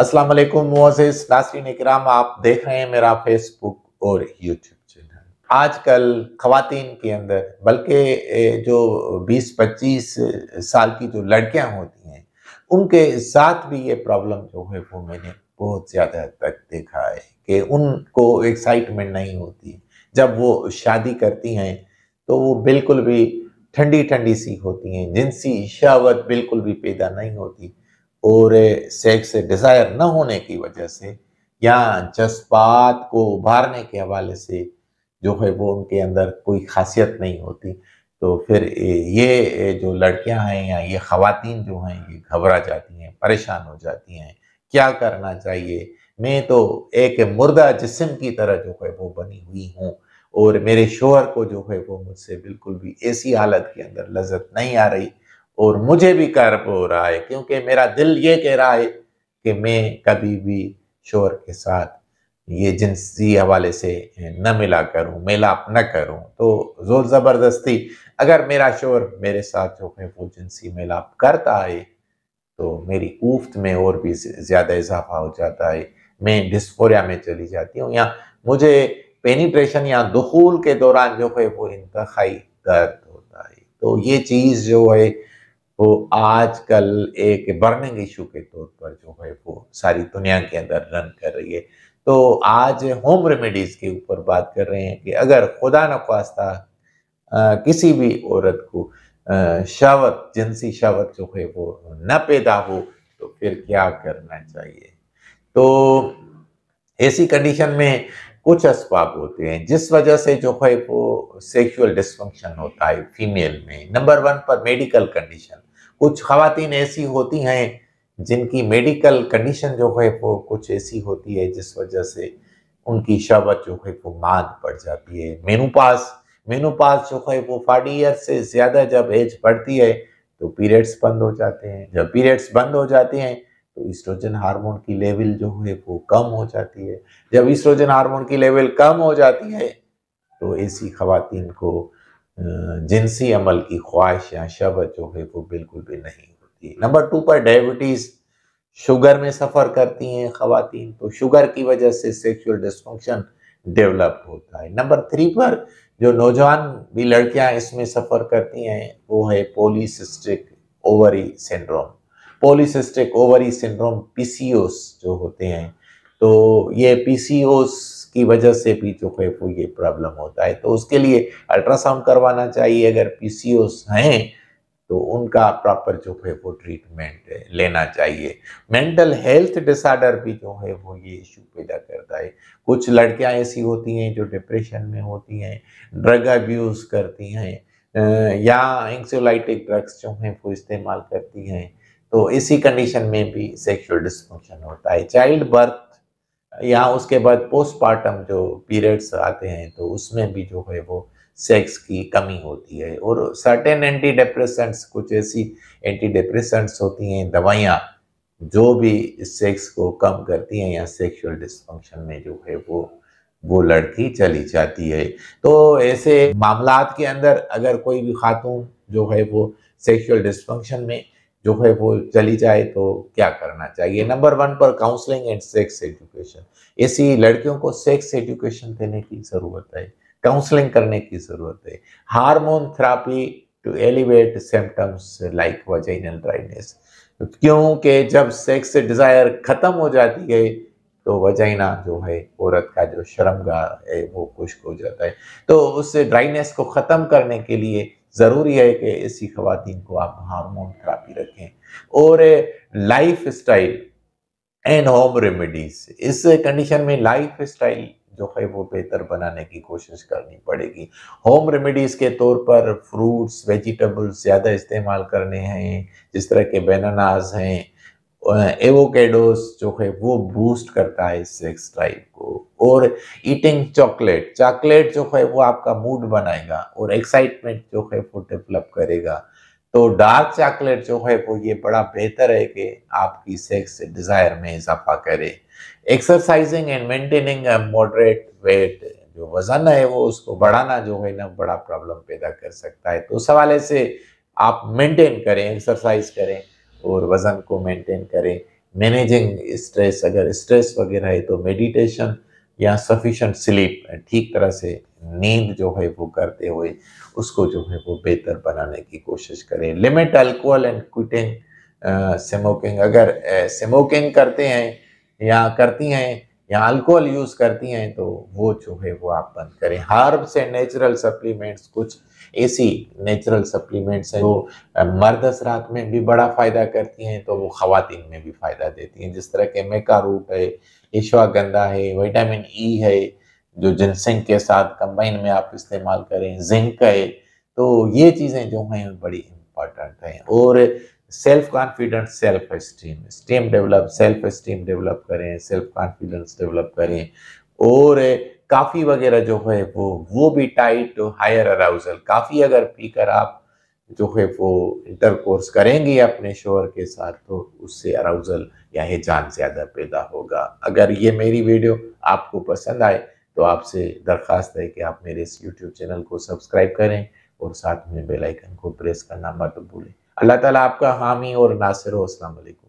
अस्सलाम वालेकुम नासरीन इकराम आप देख रहे हैं मेरा फेसबुक और यूट्यूब चैनल आजकल खातन के अंदर बल्कि जो 20-25 साल की जो लड़कियां होती हैं उनके साथ भी ये प्रॉब्लम जो है वो मैंने बहुत ज़्यादा तक देखा है कि उनको एक्साइटमेंट नहीं होती जब वो शादी करती हैं तो वो बिल्कुल भी ठंडी ठंडी सी होती हैं जिनसी शहवत बिल्कुल भी पैदा नहीं होती और सेक्स डिज़ायर न होने की वजह से या जज्बात को उभारने के हवाले से जो है वो उनके अंदर कोई खासियत नहीं होती तो फिर ये जो लड़कियां हैं या ये खातन जो हैं ये घबरा जाती हैं परेशान हो जाती हैं क्या करना चाहिए मैं तो एक मुर्दा जिसम की तरह जो है वो बनी हुई हूँ और मेरे शोहर को जो है वो मुझसे बिल्कुल भी ऐसी हालत के अंदर लजत नहीं आ रही और मुझे भी कर्प हो रहा है क्योंकि मेरा दिल ये कह रहा है कि मैं कभी भी शोर के साथ ये जिनसी हवाले से न मिला करूं मिलाप न करूं तो ज़ोर ज़बरदस्ती अगर मेरा शोर मेरे साथ जो है वो जिनसी मिलाप करता है तो मेरी उफ्त में और भी ज़्यादा इजाफा हो जाता है मैं डिस्फोरिया में चली जाती हूँ या मुझे पेनिट्रेशन या दखूल के दौरान जो है वो इंतहाई दर्द होता है तो ये चीज़ जो है वो तो आजकल एक बर्निंग इशू के तौर पर जो है वो सारी दुनिया के अंदर रन कर रही है तो आज होम रेमेडीज़ के ऊपर बात कर रहे हैं कि अगर खुदा न खास्ता किसी भी औरत को शावत जिनसी शावत जो है वो न पैदा हो तो फिर क्या करना चाहिए तो ऐसी कंडीशन में कुछ असबाब होते हैं जिस वजह से जो है वो सेक्सुअल डिस्फंक्शन होता है फीमेल में नंबर वन पर मेडिकल कंडीशन कुछ खातन ऐसी होती हैं जिनकी मेडिकल कंडीशन जो है वो कुछ ऐसी होती है जिस वजह से उनकी शबत जो है वो माद पड़ जाती है मेनूपास मेनूपास जो है वो फोर्टी ईयर से ज़्यादा जब एज बढ़ती है तो पीरियड्स बंद हो जाते हैं जब पीरियड्स बंद हो जाते हैं तो ईस्ट्रोजन हार्मोन की लेवल जो है वो कम हो जाती है जब ईस्ट्रोजन हार्मोन की लेवल कम हो जाती है तो ऐसी खातन को जिनसी अमल की ख्वाहिश या शबत जो है वो बिल्कुल भी नहीं होती नंबर टू पर डायबिटीज़ शुगर में सफ़र करती हैं खातन तो शुगर की वजह से सेक्सुअल डिस्फंक्शन डेवलप होता है नंबर थ्री पर जो नौजवान भी लड़कियां इसमें सफ़र करती हैं वो है polycystic ovary syndrome polycystic ovary syndrome PCOS जो होते हैं तो ये पी की वजह से भी जो है वो ये प्रॉब्लम होता है तो उसके लिए अल्ट्रासाउंड करवाना चाहिए अगर पी हैं तो उनका प्रॉपर जो है वो ट्रीटमेंट लेना चाहिए मेंटल हेल्थ डिसऑर्डर भी जो है वो ये इशू पैदा करता है कुछ लड़कियां ऐसी होती हैं जो डिप्रेशन में होती हैं ड्रग अब्यूज़ करती हैं या एंक्सोलाइटिक ड्रग्स जो हैं वो इस्तेमाल करती हैं तो इसी कंडीशन में भी सेक्सुअल डिस्फंक्शन होता है चाइल्ड बर्थ या उसके बाद पोस्टमार्टम जो पीरियड्स आते हैं तो उसमें भी जो है वो सेक्स की कमी होती है और सर्टेन एंटी डिप्रेसेंट्स कुछ ऐसी एंटी डिप्रेसेंट्स होती हैं दवाइयाँ जो भी सेक्स को कम करती हैं या सेक्सुअल डिस्फंक्शन में जो है वो वो लड़की चली जाती है तो ऐसे मामला के अंदर अगर कोई भी खातून जो है वो सेक्सुअल डिस्फंक्शन में जो है वो चली जाए तो क्या करना चाहिए नंबर वन पर काउंसलिंग एंड सेक्स एजुकेशन ऐसी लड़कियों को सेक्स एजुकेशन देने की ज़रूरत है काउंसलिंग करने की ज़रूरत है hormone therapy to elevate symptoms like vaginal dryness क्योंकि जब सेक्स डिज़ायर ख़त्म हो जाती है तो वजाइना जो है औरत का जो शर्मगा है वो खुश्क हो जाता है तो उस ड्राइनेस को ख़त्म करने के लिए ज़रूरी है कि ऐसी खातन को आप हार्मोन आप रखें और lifestyle and home remedies इस कंडीशन में लाइफ स्टाइल जो है वो बेहतर बनाने की कोशिश करनी पड़ेगी होम रेमेडीज़ के तौर पर फ्रूट्स वेजिटेबल्स ज़्यादा इस्तेमाल करने हैं जिस तरह के बेनानाज हैं एवोकेडोस जो है वो बूस्ट करता है सेक्स ड्राइव को और ईटिंग चॉकलेट चॉकलेट जो है वो आपका मूड बनाएगा और एक्साइटमेंट जो है वो डेवलप करेगा तो डार्क चॉकलेट जो है वो ये बड़ा बेहतर है कि आपकी सेक्स डिज़ायर में इजाफा करे exercising and maintaining moderate weight जो वज़न है वो उसको बढ़ाना जो है ना बड़ा प्रॉब्लम पैदा कर सकता है तो उस हवाले से आप मेंटेन करें एक्सरसाइज करें और वज़न को मेंटेन करें मैनेजिंग स्ट्रेस अगर स्ट्रेस वगैरह है तो मेडिटेशन या सफिशेंट स्लीप ठीक तरह से नींद जो है वो करते हुए उसको जो है वो बेहतर बनाने की कोशिश करें limit alcohol and quitting smoking अगर स्मोकिंग करते हैं या करती हैं या अल्कोहल यूज़ करती हैं तो वो जो है वो आप बंद करें हार्ब से नेचुरल सप्लीमेंट्स कुछ ऐसी नेचुरल सप्लीमेंट्स हैं जो मर्द असरात में भी बड़ा फ़ायदा करती हैं तो वो ख़वान में भी फ़ायदा देती हैं जिस तरह के मेका रूट है ईश्वागंधा है विटामिन ई e है जो जिनसिंग के साथ कंबाइन में आप इस्तेमाल करें जिंक है तो ये चीज़ें जो हैं बड़ी इम्पॉर्टेंट हैं और self confidence self esteem esteem develop self esteem develop करें सेल्फ कॉन्फिडेंस डेवलप करें और काफ़ी वगैरह जो है वो वो भी टाइट हायर अराउजल काफ़ी अगर पीकर आप जो है वो इंटरकोर्स करेंगे अपने शोर के साथ तो उससे अराउजल या जान ज़्यादा पैदा होगा अगर ये मेरी वीडियो आपको पसंद आए तो आपसे दरख्वास्त है कि आप मेरे इस यूट्यूब चैनल को सब्सक्राइब करें और साथ में बेलाइकन को प्रेस करना मत भूलें अल्लाह ताला आपका हामी और नासिर हो असलम